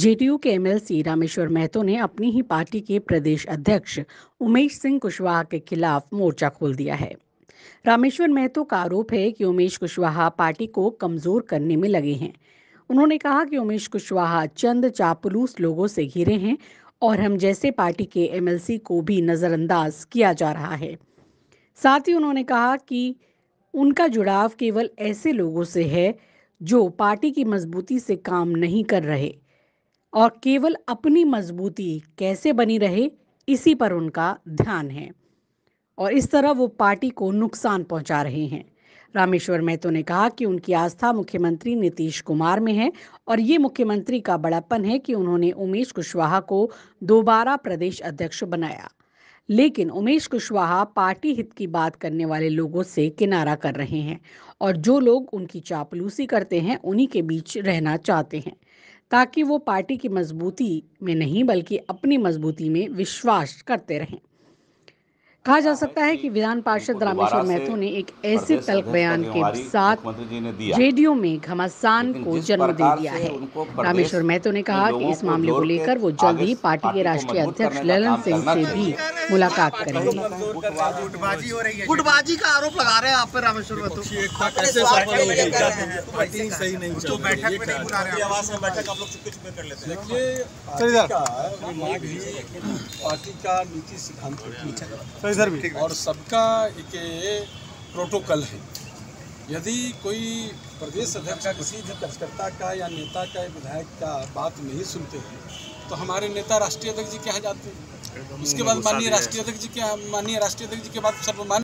JDU के MLC Rameshwar Mahato ने अपनी ही पार्टी के प्रदेश अध्यक्ष उमेश सिंह कुशवाहा के खिलाफ मोर्चा खोल दिया है रामेश्वर महतो का आरोप है कि उमेश कुशवाहा पार्टी को कमजोर करने में लगे हैं उन्होंने कहा कि उमेश कुशवाहा चंद चापलूस लोगों से घिरे हैं और हम जैसे पार्टी के एमएलसी को भी नज़रअंदाज किया जा रहा है साथ ही उन्होंने कहा कि उनका जुड़ाव केवल ऐसे लोगों से है जो पार्टी की मजबूती से काम नहीं कर रहे और केवल अपनी मजबूती कैसे बनी रहे इसी पर उनका ध्यान है और इस तरह वो पार्टी को नुकसान पहुंचा रहे हैं रामेश्वर महतो ने कहा कि उनकी आस्था मुख्यमंत्री नीतीश कुमार में है और ये मुख्यमंत्री का बड़ापन है कि उन्होंने उमेश कुशवाहा को दोबारा प्रदेश अध्यक्ष बनाया लेकिन उमेश कुशवाहा पार्टी हित की बात करने वाले लोगों से किनारा कर रहे हैं और जो लोग उनकी चापलूसी करते हैं उन्हीं के बीच रहना चाहते हैं ताकि वो पार्टी की मजबूती में नहीं बल्कि अपनी मजबूती में विश्वास करते रहें कहा जा सकता है कि विधान पार्षद रामेश्वर महतो ने एक ऐसे तल्ख बयान के साथ रेडियो में घमासान को जन्म दे दिया है रामेश्वर महतो ने कहा कि इस मामले को लेकर वो जल्द ही पार्टी के राष्ट्रीय अध्यक्ष ललन सिंह से भी मुलाकात करेंगे गुटबाजी का आरोप लगा रहे हैं आप पर रामेश्वर महतो पार्टी का नीति सिद्धांत इधर भी और सबका एक प्रोटोकॉल है यदि कोई प्रदेश अध्यक्ष किसी भी कार्यकर्ता का या नेता का या विधायक का बात नहीं सुनते हैं तो हमारे नेता राष्ट्रीय अध्यक्ष जी के यहाँ जाते हैं उसके बाद माननीय राष्ट्रीय अध्यक्ष जी के माननीय राष्ट्रीय अध्यक्ष जी के बाद सर्वमान्य